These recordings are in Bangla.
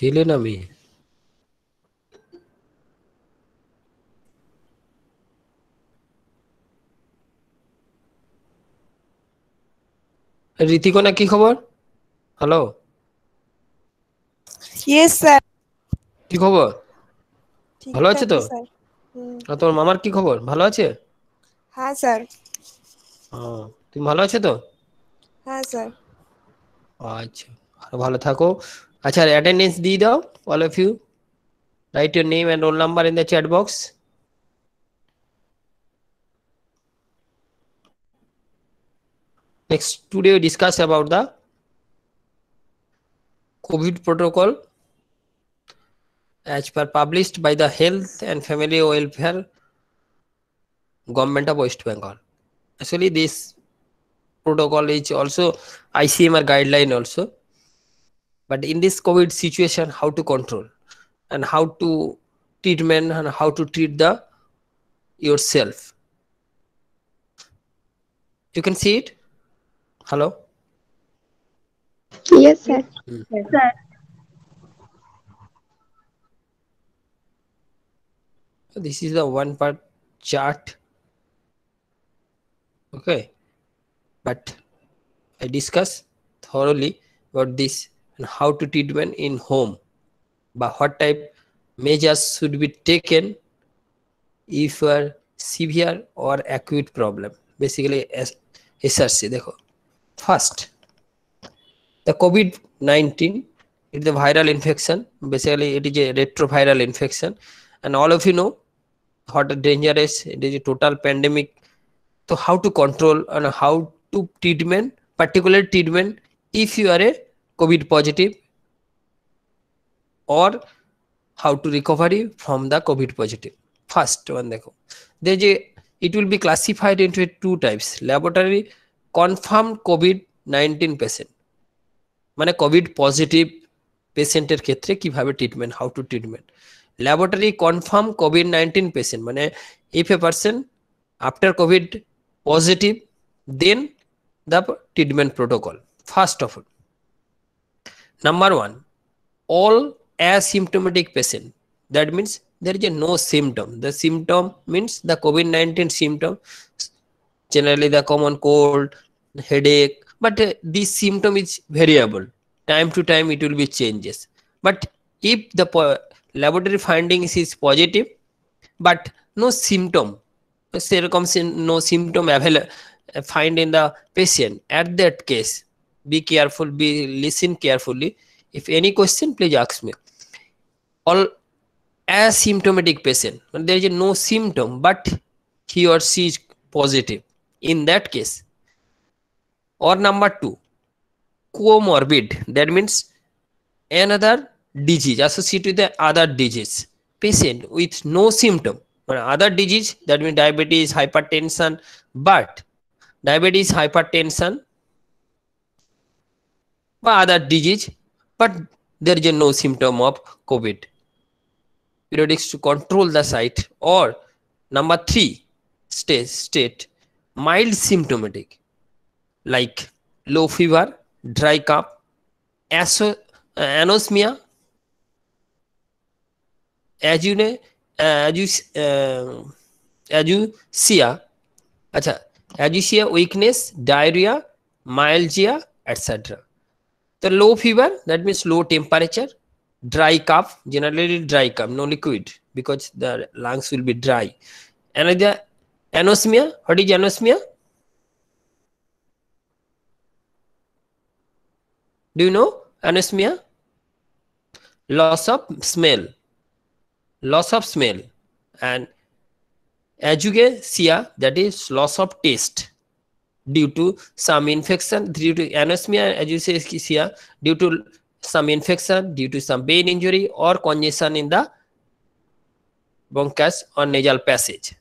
ছেলে না মেয়ে ঋতিকোনা কি খবর হ্যালো কি খবর ভালো আছে তো আর তোমার মামার কি খবর ভালো আছে হ্যাঁ স্যার তুমি ভালো আছো তো হ্যাঁ স্যার আচ্ছা ভালো থাকো Achha attendance di দাও all of you. Write your name and roll number in the chat box. Next, today we discuss about the COVID protocol as per published by the Health and Family Welfare Government of West Bengal. Actually, this protocol is also ICMR guideline also but in this covid situation how to control and how to treatment and how to treat the yourself you can see it hello yes sir mm. yes sir so this is the one part chart okay but i discuss thoroughly about this and how to treatment in home but what type measures should be taken if you are severe or acute problem basically as src dekho first the covid 19 it is a viral infection basically it is a retroviral infection and all of you know what dangerous it is a total pandemic so how to control and how to treatment particular treatment if you are a COVID positive और how to recovery from the COVID positive first one देखो जे it will be classified into two types laboratory confirm COVID nineteen patient मैंने कोविड पॉजिटिव पेशेंटर क्षेत्र में क्या treatment how to treatment laboratory confirm COVID nineteen patient मैंने if a person after COVID positive then the treatment protocol first of all Number one, all asymptomatic patient. That means there is no symptom. The symptom means the COVID-19 symptom, generally the common cold, headache, but uh, this symptom is variable. Time to time it will be changes. But if the laboratory findings is positive, but no symptom, there comes no symptom available, uh, find in the patient at that case be careful be listen carefully if any question please ask me all asymptomatic patient when there is no symptom but he or she is positive in that case or number 2 comorbid that means another disease associated with the other disease patient with no symptom or other disease that means diabetes hypertension but diabetes hypertension by other disease, but there is no symptom of COVID. Periodics to control the site or number three state, state mild symptomatic like low fever, dry cough, aso, uh, anosmia, As as as you you know, uh, एजुने एजुसिया अच्छा एजुसिया weakness, diarrhea, myalgia, etc. The low fever, that means low temperature, dry cough, generally dry cough, no liquid because the lungs will be dry. And the anosmia, what is anosmia? Do you know anosmia? Loss of smell, loss of smell and ajugasia that is loss of taste due to some infection, due to anosmia, as you say, ischia, due to some infection, due to some brain injury or congestion in the bronchus or nasal passage.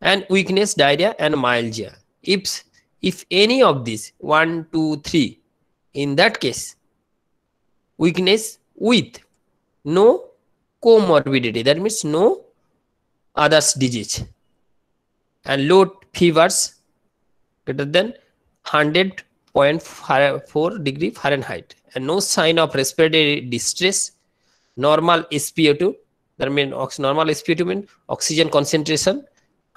And weakness, diarrhea and myalgia. If, if any of these, one, two, three, in that case, weakness with no comorbidity, that means no others disease and low fevers greater than 100.4 degree Fahrenheit and no sign of respiratory distress, normal SpO2, that means normal SpO2 means oxygen concentration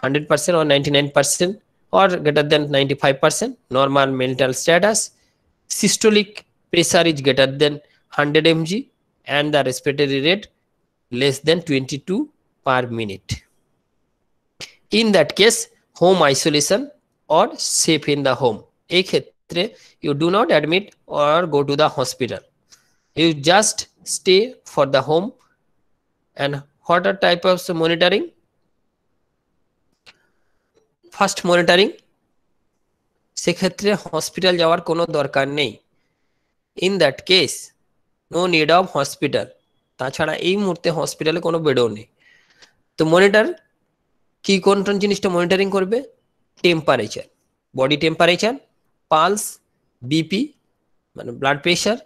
100% or 99% or greater than 95%, normal mental status, systolic pressure is greater than 100 mg and the respiratory rate less than 22 per minute. In that case, home isolation or safe in the home এই ক্ষেত্রে you do not admit or go to the hospital you just stay for the home and what are type of monitoring first monitoring সেক্ষেত্রে হসপিটাল যাওয়ার কোনো দরকার নেই in that case no need of hospital তাছাড়া এই মুহূর্তে হসপিটালে কোনো বেডও নেই তো মনিটার কি কোন জিনিসটা মনিটরিং করবে Temperature, body temperature, pulse, BP, blood pressure,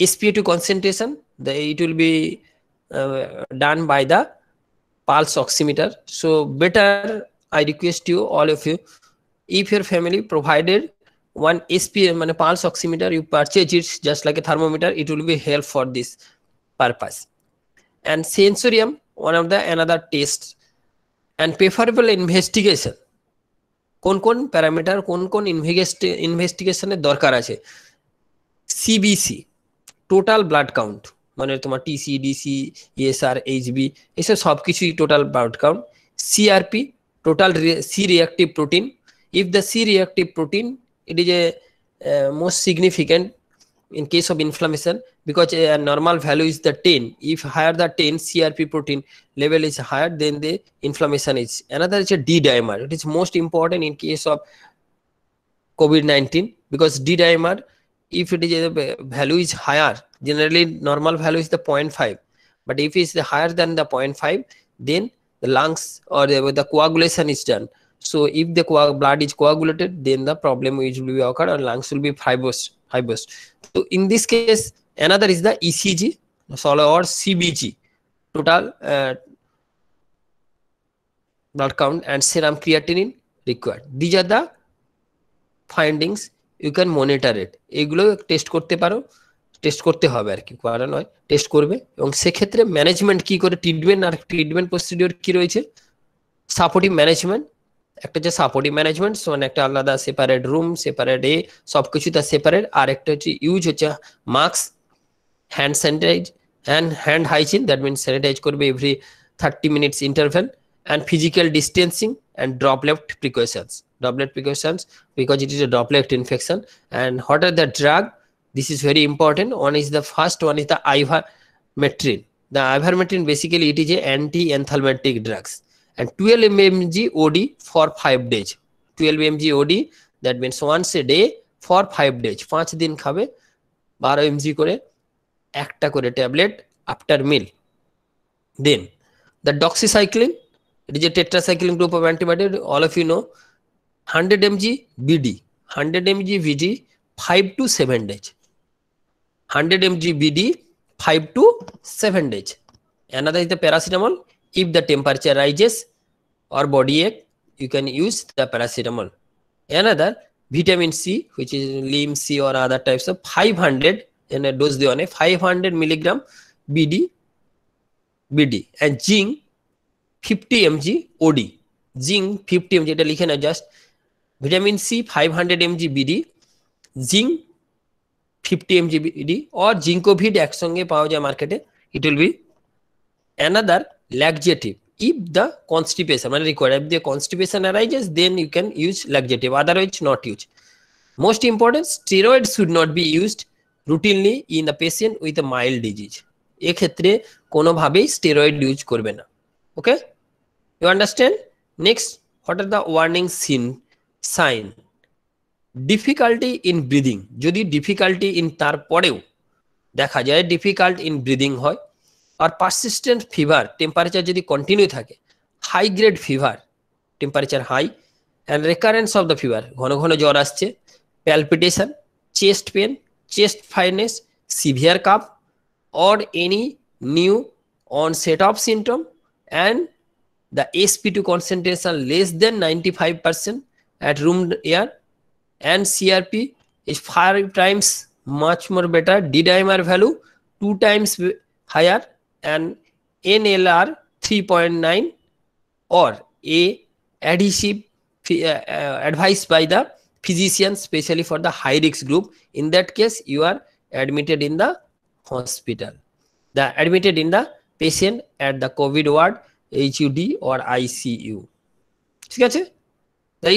pressure spo2 concentration the it will be uh, done by the pulse oximeter so better i request you all of you if your family provided one sp মানে pulse oximeter you purchase it just like a thermometer it will be help for this purpose and sensorium one of the another test and preferable investigation কোন কোন প্যারামিটার কোন কোন ইনভেস্টিগেশনের দরকার আছে সিবিসি টোটাল ব্লাড কাউন্ট মানে তোমার টিসি ডিসি ইএসআর এইচবি এসব সব কিছুই total blood count CRP total C reactive protein if the C reactive protein it is a most significant in case of inflammation because a uh, normal value is the 10 if higher the 10 crp protein level is higher then the inflammation is another is a d dimer it is most important in case of covid-19 because d dimer if it is a value is higher generally normal value is the 0.5 but if it's higher than the 0.5 then the lungs or the, the coagulation is done so if the blood is coagulated then the problem will be occur and lungs will be fibrous fibrous so in this case Another is the ECG or CBG, total uh, blood count and serum creatinine required. These are the findings. You can monitor it. এগুলো টেস্ট করতে পারো টেস্ট করতে হবে আর কি করা নয় টেস্ট করবে এবং সেক্ষেত্রে ম্যানেজমেন্ট কি করে ট্রিটমেন্ট আর ট্রিটমেন্ট প্রসিডিওর কি রয়েছে সাপোর্টিভ ম্যানেজমেন্ট একটা হচ্ছে সাপোর্টিভ ম্যানেজমেন্ট মানে একটা আলাদা সেপারেট রুম সেপারেট এ কিছু তার সেপারেট আর একটা হচ্ছে ইউজ হচ্ছে mask hand sanitize and hand hygiene that means sanitize করবে every thirty minutes interval and physical distancing and droplet precautions droplet precautions because it is a left infection and what are the drug this is very important one is the first one is the ivermectin the ivermectin basically it is a anti anthelmintic drugs and twelve M M G OD for five days twelve M G OD that means once a day for five days পাঁচ দিন খাবে বারো এম জি করে একটা করে tablet after meal then the doxycycline it is a tetracycline group of antibiotic all of you know 100 mg bd 100 mg vd 5 to 7 days 100 mg bd 5 to 7 days another is the paracetamol if the temperature rises or body ache you can use the paracetamol another vitamin c which is lymph c or other types of 500 in a dose they on 500 milligram BD BD and zinc 50 mg OD zinc 50 mg এটা লিখে না just vitamin C 500 mg BD zinc 50 mg BD और জিঙ্কোভিড একসঙ্গে পাওয়া যায় মার্কেটে it will be another laxative if the constipation when required if the constipation arises then you can use laxative otherwise not use most important steroids should not be used routinely in the patient with a mild disease এক্ষেত্রে কোনোভাবেই স্টেরয়েড ইউজ করবে না okay you understand next what are the warning sign sign difficulty in breathing যদি ডিফিকাল্টি ইন তারপরেও দেখা যায় ডিফিকাল্ট ইন ব্রিদিং হয় আর পারসিস্টেন্ট ফিভার টেম্পারেচার যদি কন্টিনিউ থাকে high grade fever temperature high and recurrence of the fever ঘন ঘন জ্বর আসছে palpitation chest pain chest firmness, severe cough or any new onset of symptom and the sp2 concentration less than 95% at room air and crp is five times much more better d dimer value two times higher and nlr 3.9 or a adhesive uh, advice by the physician specially for the high risk group in that case you are admitted in the hospital the admitted in the patient at the covid ward hud or icu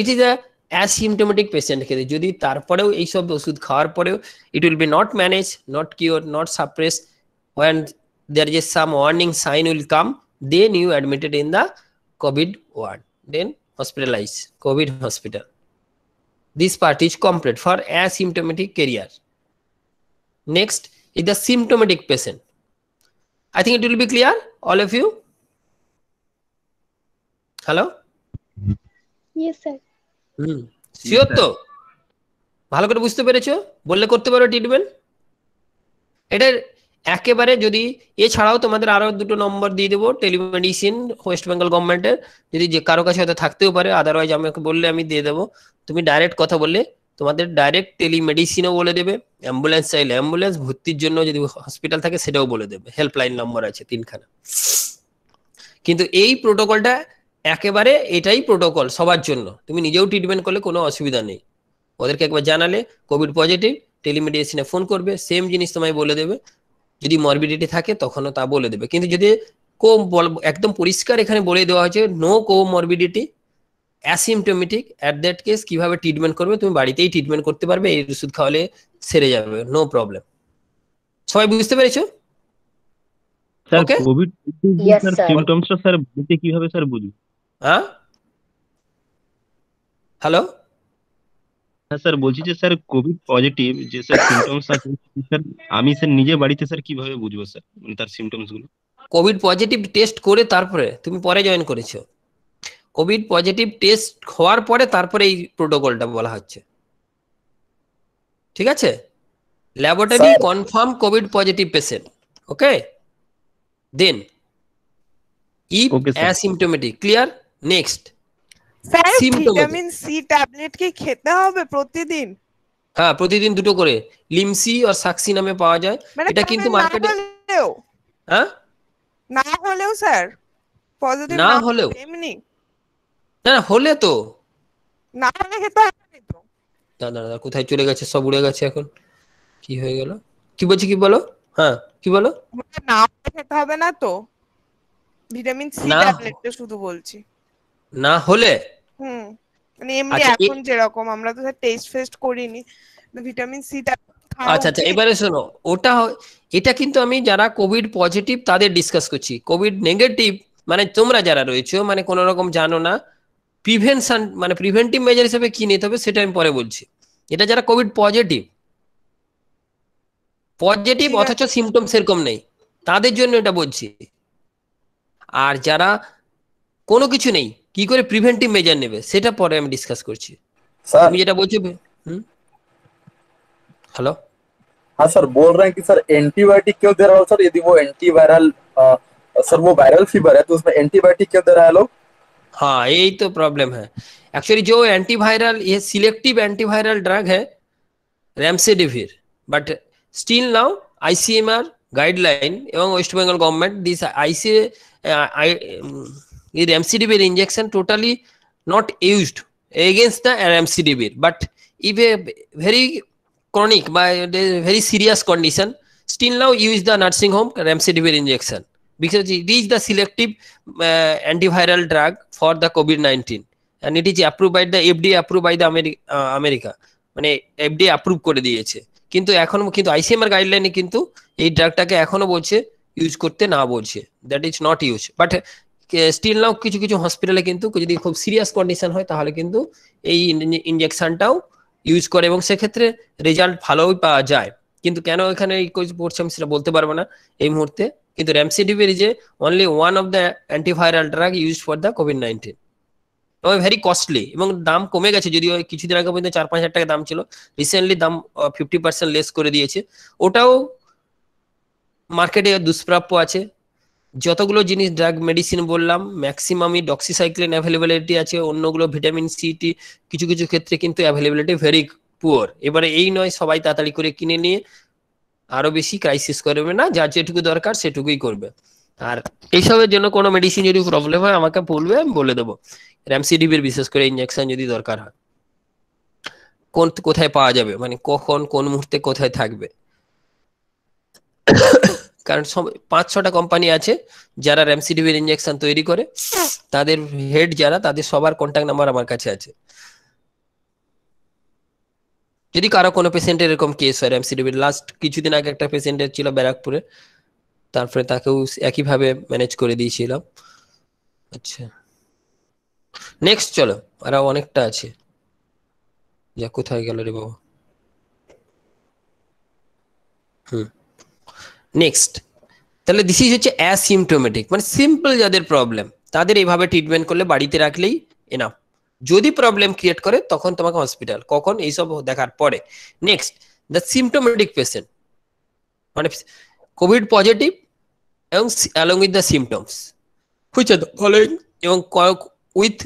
it is a asymptomatic patient jodi it will be not managed not cured not suppressed when there is some warning sign will come then you admitted in the covid ward then hospitalized covid hospital This part is complete for asymptomatic carrier. Next is the symptomatic patient. I think it will be clear, all of you. Hello? Yes, sir. Hmm. Siyoto, তো ভালো করে বুঝতে পেরেছো বললে করতে পারো ট্রিটমেন্ট এটার একেবারে যদি এছাড়াও তোমাদের আরো দুটো নম্বর দিয়ে দেবো টেলিমেডিসিন ওয়েস্ট বেঙ্গল গভর্নমেন্টের যদি যে কারো কাছে হয়তো থাকতেও পারে আদারওয়াইজ আমাকে বললে আমি দিয়ে দেবো তুমি ডাইরেক্ট কথা বললে তোমাদের ডাইরেক্ট টেলিমেডিসিনও বলে দেবে অ্যাম্বুলেন্স চাইলে অ্যাম্বুলেন্স ভর্তির জন্য যদি হসপিটাল থাকে সেটাও বলে দেবে হেল্পলাইন নম্বর আছে তিনখানা কিন্তু এই প্রোটোকলটা একেবারে এটাই প্রোটোকল সবার জন্য তুমি নিজেও ট্রিটমেন্ট করলে কোনো অসুবিধা নেই ওদেরকে একবার জানালে কোভিড পজিটিভ টেলিমেডিসিনে ফোন করবে সেম জিনিস তোমায় বলে দেবে যদি মরবিডিটি থাকে তখনও তা বলে দেবে কিন্তু যদি কো একদম পরিষ্কার এখানে বলে দেওয়া হয়েছে no comorbidity asymptomatic at that case কিভাবে ট্রিটমেন্ট করবে তুমি বাড়িতেই ট্রিটমেন্ট করতে পারবে এই ওষুধ খাওয়ালে সেরে যাবে নো প্রবলেম সবাই বুঝতে পেরেছো স্যার বুঝতে কিভাবে স্যার বুঝবো হ্যালো হ্যাঁ স্যার বলছি যে স্যার কোভিড পজিটিভ যে স্যার সিমটমস আছে আমি স্যার নিজে বাড়িতে স্যার কিভাবে বুঝবো স্যার মানে তার সিমটমস গুলো কোভিড পজিটিভ টেস্ট করে তারপরে তুমি পরে জয়েন করেছো কোভিড পজিটিভ টেস্ট হওয়ার পরে তারপরে এই প্রোটোকলটা বলা হচ্ছে ঠিক আছে laboratory confirm COVID positive patient okay then if asymptomatic clear next sir vitamin C tablet কি খেতে হবে প্রতিদিন হ্যাঁ প্রতিদিন দুটো করে লিমসি আর সাক্সি নামে পাওয়া যায় মানে এটা কিন্তু মার্কেটে হ্যাঁ না হলেও স্যার পজিটিভ না হলেও এমনি না হলে তো না হলে খেতে হবে তো না না না কোথায় চলে গেছে সব উড়ে গেছে এখন কি হয়ে গেল কি বলছি কি বলো হ্যাঁ কি বলো না খেতে হবে না তো ভিটামিন সি ট্যাবলেটটা শুধু বলছি না হলে হুম মানে এমনি আচ্ছা, এখন যেরকম আমরা তো টেস্ট ফেস্ট করিনি ভিটামিন সিটা আচ্ছা আচ্ছা এবারে শোনো ওটা এটা কিন্তু আমি যারা কোভিড পজিটিভ তাদের ডিসকাস করছি কোভিড নেগেটিভ মানে তোমরা যারা রয়েছো মানে কোনো রকম জানো না প্রিভেনশন মানে প্রিভেন্টিভ মেজার হিসেবে কি নিতে হবে সেটা আমি পরে বলছি এটা যারা কোভিড পজিটিভ পজিটিভ অথচ সিম্পটম সেরকম নেই তাদের জন্য এটা বলছি আর যারা কোনো কিছু নেই কি করে প্রিভেন্টিভ মেজার নেবে সেটা পরে আমি ডিসকাস করছি তুমি যেটা বলছো हेलो हाँ सर बोल रहे हैं कि सर एंटीबायोटिक क्यों दे रहा हो सर यदि वो एंटीवायरल सर वो वायरल फीवर है तो उसमें एंटीबायोटिक क्यों दे रहा है लोग हाँ यही तो प्रॉब्लम है एक्चुअली जो एंटीवायरल ये सिलेक्टिव एंटीवायरल ड्रग है remdesivir but still now ICMR guideline एवं West Bengal government this IC remdesivir injection totally not used against the remdesivir but if a very chronic বা very serious condition still now use the nursing home remdesivir injection because it is the selective antiviral drug for the COVID nineteen and it is approve by the FD approve by the America মানে এফডি অ্যাপ্রুভ করে দিয়েছে কিন্তু এখন কিন্তু আইসিএমআর গাইডলাইনে কিন্তু এই ড্রাগটাকে এখনও বলছে ইউজ করতে না বলছে that is not use but still now কিছু কিছু হসপিটালে কিন্তু যদি খুব সিরিয়াস কন্ডিশন হয় তাহলে কিন্তু এই ইঞ্জেকশনটাও ইউজ করে এবং সেক্ষেত্রে রেজাল্ট ভালোই পাওয়া যায় কিন্তু কেন এখানে এই কোচ পড়ছে আমি সেটা বলতে পারবো না এই মুহূর্তে কিন্তু র্যামসিডিভির যে only one of the antiviral drug use for the COVID nineteen তবে ভেরি কস্টলি এবং দাম কমে গেছে যদিও কিছুদিন আগে পর্যন্ত চার পাঁচ হাজার টাকা দাম ছিল রিসেন্টলি দাম ফিফটি পার্সেন্ট লেস করে দিয়েছে ওটাও মার্কেটে দুষ্প্রাপ্য আছে যতগুলো জিনিস ড্রাগ মেডিসিন বললাম ম্যাক্সিমামই ডক্সিসাইক্লিন অ্যাভেলেবিলিটি আছে অন্যগুলো ভিটামিন সি টি কিছু কিছু ক্ষেত্রে কিন্তু অ্যাভেলেবিলিটি ভেরি পুয়ার এবারে এই নয় সবাই তাড়াতাড়ি করে কিনে নিয়ে আরো বেশি ক্রাইসিস করবে না যার যেটুকু দরকার সেটুকুই করবে আর এইসবের জন্য কোনো মেডিসিন যদি প্রবলেম হয় আমাকে বলবে আমি বলে দেবো র্যামসিডিবির বিশেষ করে ইঞ্জেকশন যদি দরকার হয় কোন কোথায় পাওয়া যাবে মানে কখন কোন মুহূর্তে কোথায় থাকবে কারণ পাঁচ ছটা কোম্পানি আছে যারা র্যামসিডিভির ইঞ্জেকশন তৈরি করে তাদের হেড যারা তাদের সবার কন্ট্যাক্ট নাম্বার আমার কাছে আছে যদি কারো কোনো পেশেন্টের এরকম কেস হয় র্যামসিডিভির লাস্ট কিছুদিন আগে একটা পেশেন্টের ছিল ব্যারাকপুরে তারপরে তাকেও একইভাবে ম্যানেজ করে দিয়েছিলাম আচ্ছা নেক্সট চলো আর অনেকটা আছে যা কোথায় গেল রে বাবা হুম নেক্সট তাহলে দিস ইজ হচ্ছে অ্যাসিমটোমেটিক মানে সিম্পল যাদের প্রবলেম তাদের এইভাবে ট্রিটমেন্ট করলে বাড়িতে রাখলেই এনাফ যদি প্রবলেম ক্রিয়েট করে তখন তোমাকে হসপিটাল কখন এইসব দেখার পরে নেক্সট দ্য সিমটোমেটিক পেশেন্ট মানে কোভিড পজিটিভ এবং along with the symptoms which are following এবং উইথ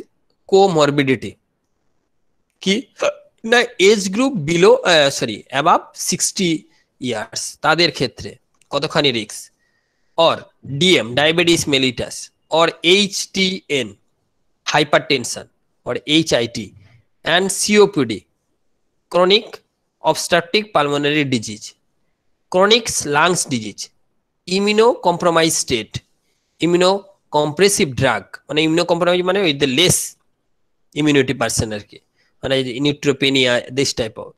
কো মরবিডিটি কি না age group below sorry above sixty years তাদের ক্ষেত্রে কতখানি রিক্স or DM diabetes mellitus or HTN hypertension or HIT and COPD chronic obstructive pulmonary disease, chronic lungs disease, immunocompromised state, immunocompressive drug মানে immunocompromised মানে with the less immunity person আর কি মানে neutropenia this type of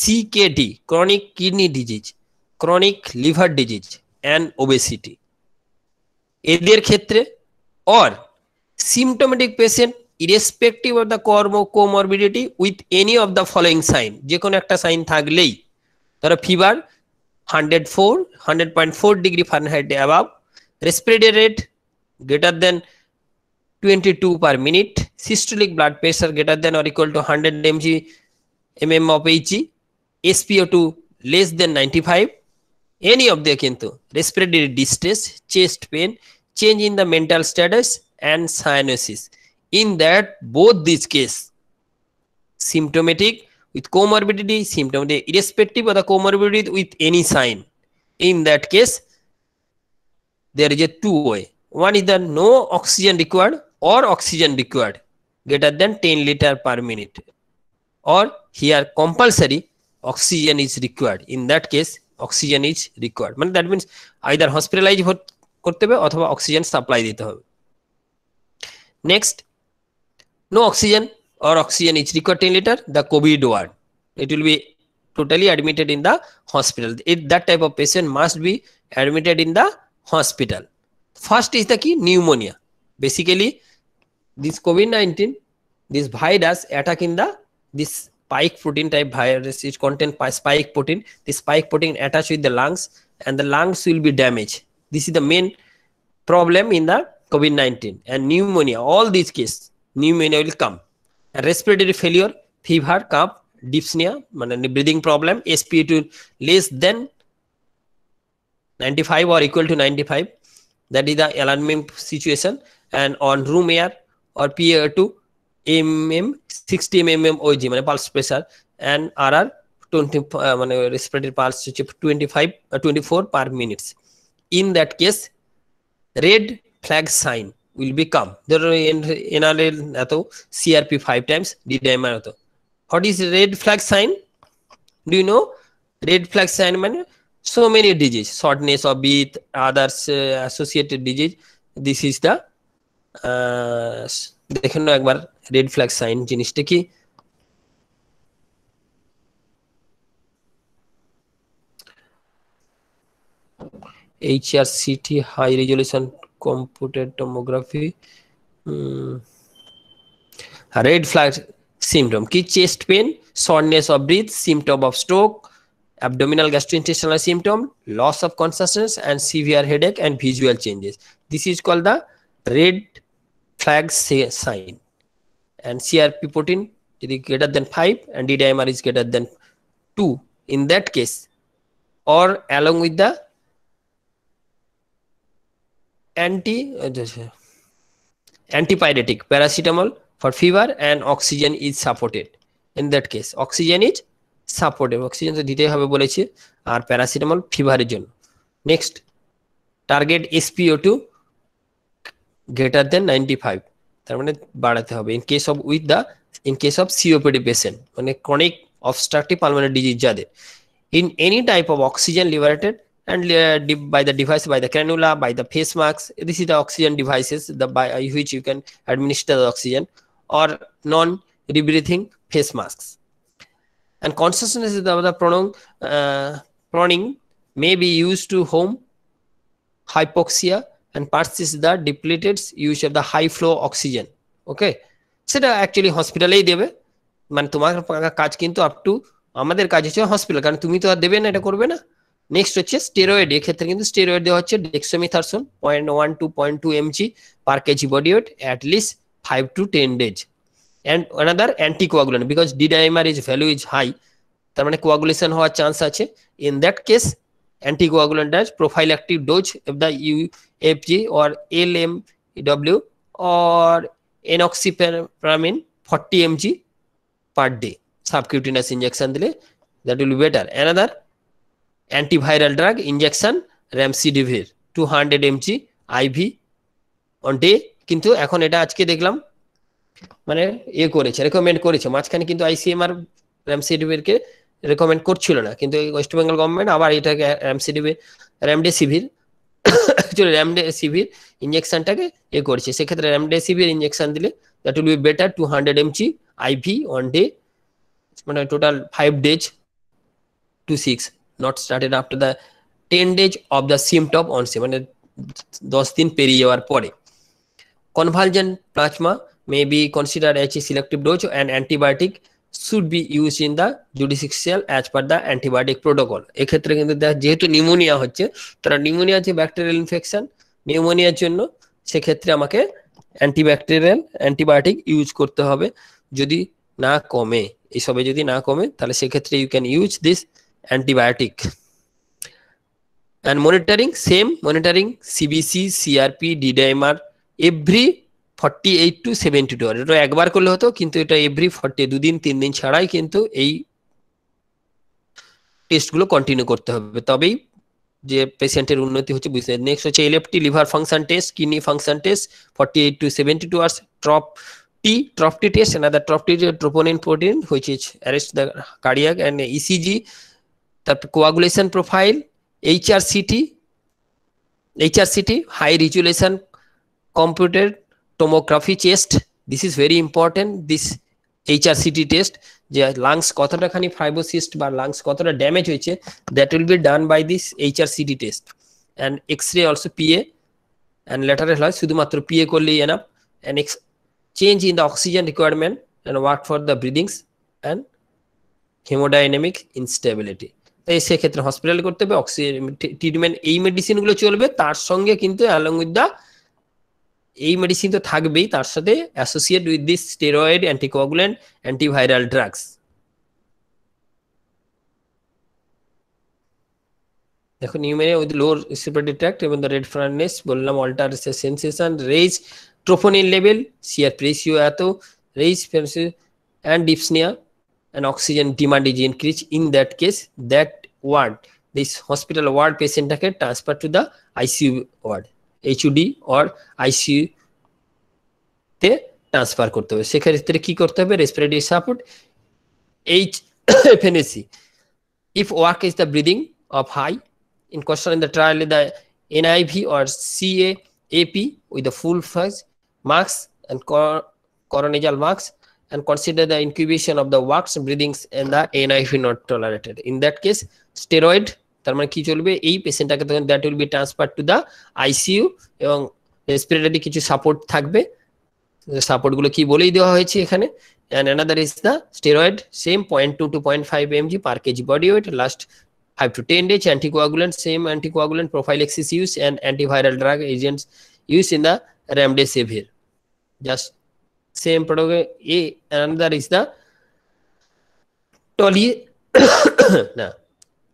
CKD chronic kidney disease chronic liver disease and obesity এদের ক্ষেত্রে or symptomatic patient irrespective of the কর্ম comorbidity with any of the following sign যে কোনো একটা সাইন থাকলেই ধরো fever hundred four hundred point four degree Fahrenheit above respiratory rate greater than twenty two per minute systolic blood pressure greater than or equal to hundred MG M M of Hg SPO two less than ninety five any of the কিন্তু respiratory distress chest pain change in the mental status and cyanosis in that both these case symptomatic with comorbidity symptomatic irrespective of the comorbidity with any sign in that case there is a two way one is the no oxygen required or oxygen required greater than 10 liter per minute or here compulsory oxygen is required in that case oxygen is required মানে দ্যাট মিনস আইদার হসপিটালাইজ করতে হবে অথবা অক্সিজেন সাপ্লাই দিতে হবে next no oxygen or oxygen is required 10 liter, the COVID ward. It will be totally admitted in the hospital. It, that type of patient must be admitted in the hospital. First is the key pneumonia. Basically, this COVID-19, this virus attack in the this spike protein type virus it contain spike protein the spike protein attached with the lungs and the lungs will be damaged this is the main problem in the covid-19 and pneumonia all these cases pneumonia will come and respiratory failure fever cough dyspnea breathing problem spo2 less than 95 or equal to 95 that is the alarming situation and on room air or PA2 MM sixty MM OG মানে pulse pressure and R R twenty মানে রেসপিরেটরি পালস হচ্ছে twenty five twenty four per minutes in that case red flag sign will become there in NRL ato CRP five times DDMR ato. What is red flag sign? Do you know red flag sign? Man, so many disease, shortness of breath, others uh, associated disease. This is the uh, দেখেন একবার রেড ফ্ল্যাগ সাইন জিনিসটা কি HRCT high resolution computer tomography red flag symptom কি chest pain shortness of breath symptom of stroke abdominal gastrointestinal symptom loss of consciousness and severe headache and visual changes this is called the red flag sign and CRP protein is greater than 5 and DDIMR is greater than 2 in that case or along with the anti uh, antipyretic paracetamol for fever and oxygen is supported in that case oxygen is supported oxygen তো দিতেই হবে বলেছি আর প্যারাসিটামল ফিভারের জন্য next target SPO two greater than ninety five তার মানে বাড়াতে হবে in case of with the in case of COPD patient মানে ক্রনিক অবস্ট্রাকটিভ পালমোনারি ডিজিজ যাদের in any type of oxygen liberated and uh, by the device by the cannula by the face masks this is the oxygen devices the by uh, which you can administer the oxygen or non rebreathing face masks and consciousness is the other uh, proning may be used to home hypoxia and purchase the depleted use of the high flow oxygen okay সেটা অ্যাকচুয়ালি হসপিটালেই দেবে মানে তোমার কাজ কিন্তু আপ টু আমাদের কাজ হচ্ছে হসপিটাল কারণ তুমি তো আর দেবে না এটা করবে না নেক্সট হচ্ছে স্টেরয়েড এক্ষেত্রে কিন্তু স্টেরয়েড দেওয়া হচ্ছে dexamethasone point one two point two MG per KG body weight at least five to ten days and another anticoagulant because D dimer is value is high তার মানে কোয়াগুলেশন হওয়ার চান্স আছে in that case anticoagulant as prophylactic dose of the UFG or LMW or enoxaparin 40 mg per day subcutaneous injection dile that will be better another antiviral drug injection remdesivir 200 mg IV on day কিন্তু এখন এটা আজকে দেখলাম মানে এ করেছে রেকমেন্ড করেছে মাঝখানে কিন্তু আইসিএমআর র্যামসিডিভিরকে রেকমেন্ড করছিল না কিন্তু ওয়েস্ট বেঙ্গল গভর্নমেন্ট আবার এটাকে র্যামসিডিভি র্যামডেসিভির অ্যাকচুয়ালি র্যামডেসিভির ইঞ্জেকশনটাকে এ করছে সেক্ষেত্রে র্যামডেসিভির ইঞ্জেকশন দিলে that will be better two hundred MG IV one day মানে total five days to six not started after the ten days of the symptom onset মানে দশ দিন পেরিয়ে যাওয়ার পরে convalescent plasma may be consider as a selective dose and antibiotic should be use in the judicious as per the antibiotic protocol এক্ষেত্রে কিন্তু দেখ যেহেতু নিউমোনিয়া হচ্ছে তারা নিউমোনিয়া যে ব্যাকটেরিয়াল ইনফেকশন নিউমোনিয়ার জন্য সেক্ষেত্রে আমাকে অ্যান্টিব্যাকটেরিয়াল অ্যান্টিবায়োটিক ইউজ করতে হবে যদি না কমে এসবে যদি না কমে তাহলে সেক্ষেত্রে you can use this antibiotic and monitoring same monitoring CBC CRP DDMR every forty eight to seventy two এটা একবার করলে হতো কিন্তু এটা এভরি ফর্টি দুদিন তিন দিন ছাড়াই কিন্তু এই টেস্টগুলো কন্টিনিউ করতে হবে তবেই যে পেশেন্টের উন্নতি হচ্ছে বুঝতে নেক্সট হচ্ছে LFT liver function test kidney function test forty eight to seventy two hours trop T trop T test another trop T troponin protein which is arrest the cardiac and ECG তারপর coagulation profile HRCT HRCT high resolution computer tomography chest this is very important this HRCT test যে লাংস কতটা খানি ফাইবোসিস্ট বা লাংস কতটা ড্যামেজ হয়েছে that will be done by this HRCT test and X রে অলসো পিএ অ্যান্ড লেটারে হয় শুধুমাত্র পিএ করলেই এনা and exchange in the oxygen requirement and work for the breathings and haemodynamic instability তাই সেক্ষেত্রে হসপিটাল করতে হবে অক্সিজেন ট্রিটমেন্ট এই মেডিসিনগুলো চলবে তার সঙ্গে কিন্তু অ্যালং উইথ দ্য এই মেডিসিন তো থাকবেই তার সাথে associate with this steroid anticoagulant antiviral drugs দেখো নিউমেরিয়া উইথ লোর রেসপিরেটরি ট্র্যাক্ট এবং দ্য রেড ফ্রান্ডনেস বললাম alter sensation raise troponin level CR প্রেসিও এত raise and dyspnoea and oxygen demand is increase in that case that ward this hospital ward পেশেন্টটাকে transfer to the ICU ward HUD or তে ট্রান্সফার করতে হবে সেক্ষেত্রে কি করতে হবে respiratory support H FNAC if work is the breathing of high in question in the trial the NIV or CA AP with the full face masks and করোনেজাল masks and consider the incubation of the works breathings and the NIV not tolerated. In that case, steroid তার মানে কি চলবে এই পেশেন্টটাকে তখন that will be transfer to the ICU এবং রেসপিরেটরি কিছু সাপোর্ট থাকবে সাপোর্টগুলো কি বলেই দেওয়া হয়েছে এখানে and another is the steroid same point two two point five MG per KG body weight last five to ten days anticoagulant same anticoagulant axis use and antiviral drug agents use in the remdesivir just same product এ অ্যানাদার ইজ দ্য টলি না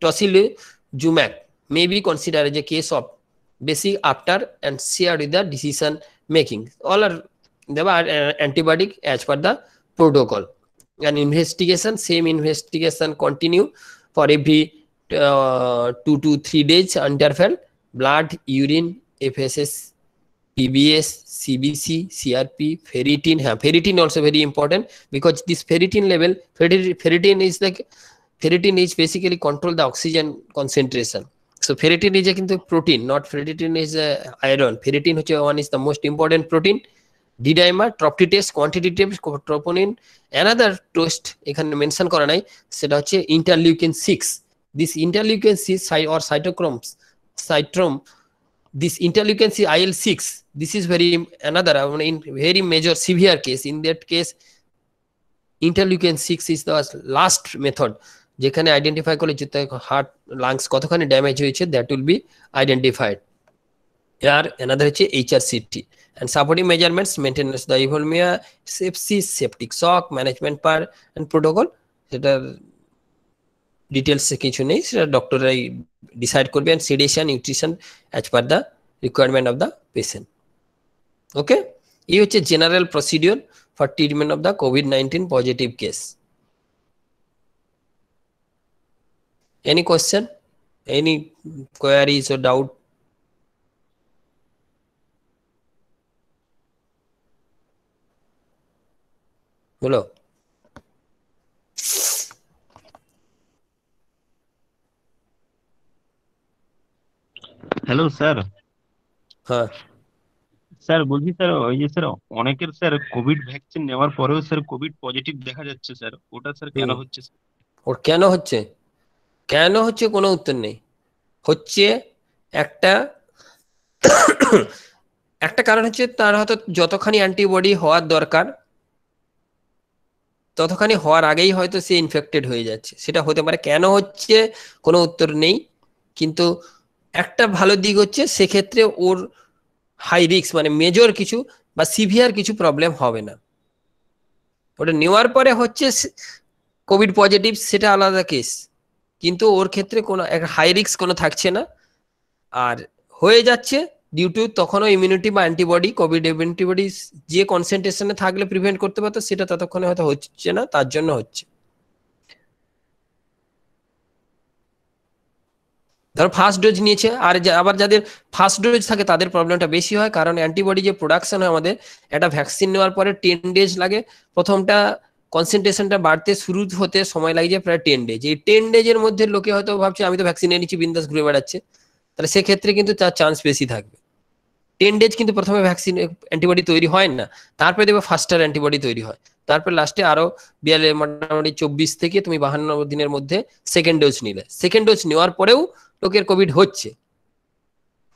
টসিলু Jumac may be considered as a case of basic after and shared with the decision making. All are they were uh, antibiotic as per the protocol. An investigation, same investigation continue for every uh, two to three days interval. Blood, urine, FSS, PBS, CBC, CRP, ferritin. Yeah, ferritin also very important because this ferritin level, ferritin is like ferritin is basically control the oxygen concentration so ferritin is a কিন্তু protein not ferritin is a iron ferritin হচ্ছে one is the most important protein D dimer ট্রপটিটেস কোয়ান্টিটিটেস ট্রোপোনিন অ্যানাদার টোস্ট এখানে মেনশন করা নাই সেটা হচ্ছে interleukin six this interleukin six সাই অর সাইটোক্রোমস সাইট্রোম this interleukin C I L six this is very another মানে in very major severe case in that case interleukin six is the last method যেখানে আইডেন্টিফাই করলে যেতে হার্ট লাংস কতখানি ড্যামেজ হয়েছে দ্যাট উইল বি আইডেন্টিফাইড আর এনাদের হচ্ছে HR CT and supporting measurements maintains the euvolaemia sepsis septic shock management per and protocol সেটার ডিটেলসে কিছু নেই সেটা ডক্টররাই ডিসাইড করবে and sedation nutrition as per the requirement of the patient okay এই হচ্ছে general procedure for treatment of the COVID nineteen positive case Any question? Any queries or doubt? বলো হ্যালো স্যার হ্যাঁ স্যার বলছি স্যার ওই যে স্যার অনেকের স্যার কোভিড ভ্যাকসিন নেওয়ার পরেও স্যার কোভিড পজিটিভ দেখা যাচ্ছে স্যার ওটা স্যার কেন হচ্ছে ওর কেন হচ্ছে কেন হচ্ছে কোনো উত্তর নেই হচ্ছে একটা একটা কারণ হচ্ছে তার হয়তো যতখানি অ্যান্টিবডি হওয়ার দরকার ততখানি হওয়ার আগেই হয়তো সে ইনফেক্টেড হয়ে যাচ্ছে সেটা হতে পারে কেন হচ্ছে কোনো উত্তর নেই কিন্তু একটা ভালো দিক হচ্ছে সেক্ষেত্রে ওর হাই রিক্স মানে মেজর কিছু বা সিভিয়ার কিছু প্রবলেম হবে না ওটা নেওয়ার পরে হচ্ছে কোভিড পজিটিভ সেটা আলাদা কেস কিন্তু ওর ক্ষেত্রে কোনো হাই রিক্স কোনো থাকছে না আর হয়ে যাচ্ছে ডিউ টু তখনও ইমিউনিটি বা অ্যান্টিবডি কোভিড অ্যান্টিবডি যে কনসেন্ট্রেশনে থাকলে প্রিভেন্ট করতে পারতো সেটা ততক্ষণে হয়তো হচ্ছে না তার জন্য হচ্ছে ধরো ফার্স্ট ডোজ নিয়েছে আর আবার যাদের ফার্স্ট ডোজ থাকে তাদের প্রবলেমটা বেশি হয় কারণ অ্যান্টিবডি যে প্রোডাকশন হয় আমাদের একটা ভ্যাকসিন নেওয়ার পরে টেন ডেজ লাগে প্রথমটা কনসেন্ট্রেশনটা বাড়তে শুরু হতে সময় লাগছে প্রায় টেন ডেজ এই টেন ডেজের মধ্যে লোকে হয়তো ভাবছে আমি তো ভ্যাকসিন নিয়ে নিচ্ছি বিন্দাস ঘুরে বেড়াচ্ছে তাহলে সেক্ষেত্রে কিন্তু তার চান্স বেশি থাকবে টেন ডেজ কিন্তু প্রথমে ভ্যাকসিন অ্যান্টিবডি তৈরি হয় না তারপরে দেখবে ফার্স্টার অ্যান্টিবডি তৈরি হয় তারপরে লাস্টে আরও বিয়াল্লিশ মোটামুটি চব্বিশ থেকে তুমি বাহান্ন দিনের মধ্যে সেকেন্ড ডোজ নিলে সেকেন্ড ডোজ নেওয়ার পরেও লোকের কোভিড হচ্ছে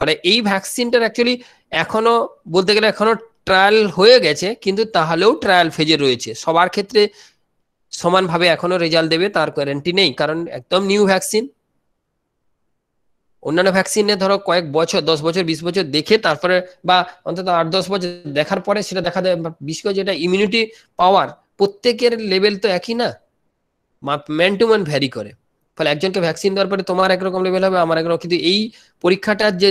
মানে এই ভ্যাকসিনটার অ্যাকচুয়ালি এখনো বলতে গেলে এখনো ট্রায়াল হয়ে গেছে কিন্তু তাহলেও ট্রায়াল ফেজে রয়েছে সবার ক্ষেত্রে সমানভাবে এখনো রেজাল্ট দেবে তার গ্যারেন্টি নেই কারণ একদম নিউ ভ্যাকসিন অন্যান্য ভ্যাকসিনে ধরো কয়েক বছর দশ বছর বিশ বছর দেখে তারপরে বা অন্তত আট দশ বছর দেখার পরে সেটা দেখা দেয় বিশেষ করে যেটা ইমিউনিটি পাওয়ার প্রত্যেকের লেভেল তো একই না ম্যান টু ম্যান ভ্যারি করে ফলে একজনকে ভ্যাকসিন দেওয়ার পরে তোমার একরকম লেভেল হবে আমার একরকম কিন্তু এই পরীক্ষাটার যে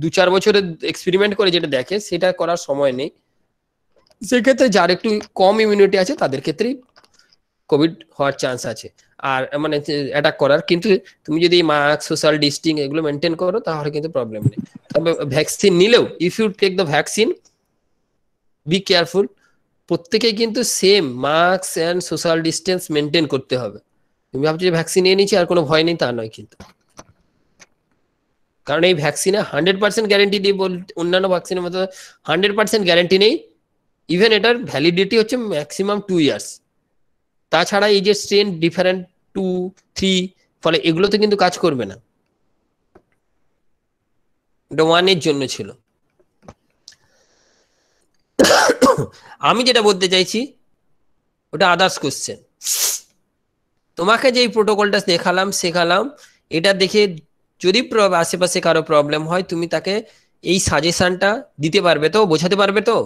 দু চার বছরের এক্সপেরিমেন্ট করে যেটা দেখে সেটা করার সময় নেই সেক্ষেত্রে যার একটু কম ইমিউনিটি আছে তাদের ক্ষেত্রেই কোভিড হওয়ার চান্স আছে আর মানে অ্যাটাক করার কিন্তু তুমি যদি মাস্ক সোশ্যাল ডিস্টিং এগুলো মেনটেন করো তাহলে কিন্তু প্রবলেম নেই তবে ভ্যাকসিন নিলেও if you take the vaccine be careful প্রত্যেকে কিন্তু same mask and social distance maintain করতে হবে তুমি ভাবছো যে ভ্যাকসিন নিয়ে নিচ্ছি আর কোনো ভয় নেই তা নয় কিন্তু কারণ এই ভ্যাকসিনে হান্ড্রেড পার্সেন্ট গ্যারেন্টি দিয়ে বল অন্যান্য ভ্যাকসিনের মতো হান্ড্রেড পার্সেন্ট গ্যারেন্টি নেই ইভেন এটার ভ্যালিডিটি হচ্ছে ম্যাক্সিমাম টু ইয়ার্স তাছাড়া এই যে স্ট্রেন ডিফারেন্ট টু থ্রি ফলে এগুলোতে কিন্তু কাজ করবে না ওয়ানের জন্য ছিল আমি যেটা বলতে চাইছি ওটা আদার্স কোশ্চেন তোমাকে যে প্রোটোকলটা দেখালাম শেখালাম এটা দেখে যদি আশেপাশে কারো প্রবলেম হয় তুমি তাকে এই সাজেশনটা দিতে পারবে তো বোঝাতে পারবে তো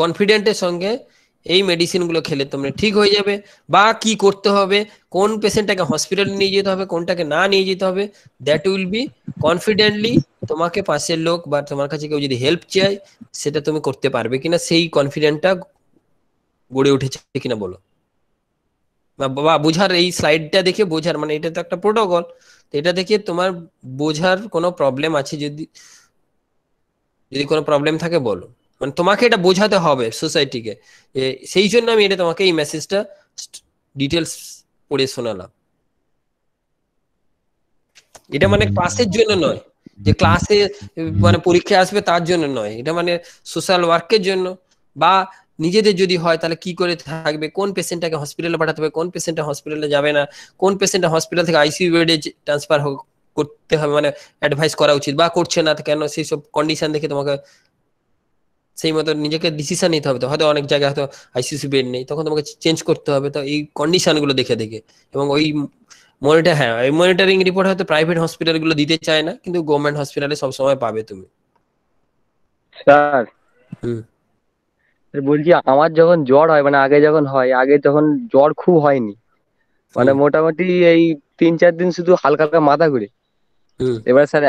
কনফিডেন্টের সঙ্গে এই মেডিসিনগুলো খেলে তোমরা ঠিক হয়ে যাবে বা কি করতে হবে কোন পেশেন্টটাকে হসপিটালে নিয়ে যেতে হবে কোনটাকে না নিয়ে যেতে হবে দ্যাট উইল বি কনফিডেন্টলি তোমাকে পাশের লোক বা তোমার কাছে কেউ যদি হেল্প চায় সেটা তুমি করতে পারবে কিনা সেই কনফিডেন্টটা গড়ে উঠেছে কিনা বলো বা বোঝার এই স্লাইডটা দেখে বোঝার মানে এটা তো একটা প্রোটোকল এটা দেখে তোমার বোঝার কোনো প্রবলেম আছে যদি যদি কোনো প্রবলেম থাকে বলো মানে তোমাকে এটা বোঝাতে হবে সোসাইটিকে সেই জন্য আমি এটা তোমাকে এই মেসেজটা ডিটেলস পড়ে শোনালাম এটা মানে ক্লাসের জন্য নয় যে ক্লাসে মানে পরীক্ষা আসবে তার জন্য নয় এটা মানে সোশ্যাল ওয়ার্কের জন্য বা নিজেদের যদি হয় তাহলে কি করে থাকবে কোন পেশেন্টটাকে হসপিটালে পাঠাতে হবে কোন পেশেন্টটা হসপিটালে যাবে না কোন পেশেন্টটা হসপিটাল থেকে আইসিউ বেডে ট্রান্সফার করতে হবে মানে অ্যাডভাইস করা উচিত বা করছে না কেন সেই সব কন্ডিশন দেখে তোমাকে সেই মতো নিজেকে ডিসিশন নিতে হবে তো হয়তো অনেক জায়গায় হয়তো আইসিসি বেড নেই তখন তোমাকে চেঞ্জ করতে হবে তো এই কন্ডিশনগুলো দেখে দেখে এবং ওই মনিটার হ্যাঁ ওই মনিটারিং রিপোর্ট হয়তো প্রাইভেট হসপিটালগুলো দিতে চায় না কিন্তু গভর্নমেন্ট হসপিটালে সবসময় পাবে তুমি স্যার হুম বলছি আমার যখন জ্বর হয় মানে আগে যখন হয় আগে যখন জ্বর খুব হয়নি মানে মোটামুটি এই তিন চার দিন শুধু হালকা হালকা মাথা ঘুরে এবার স্যার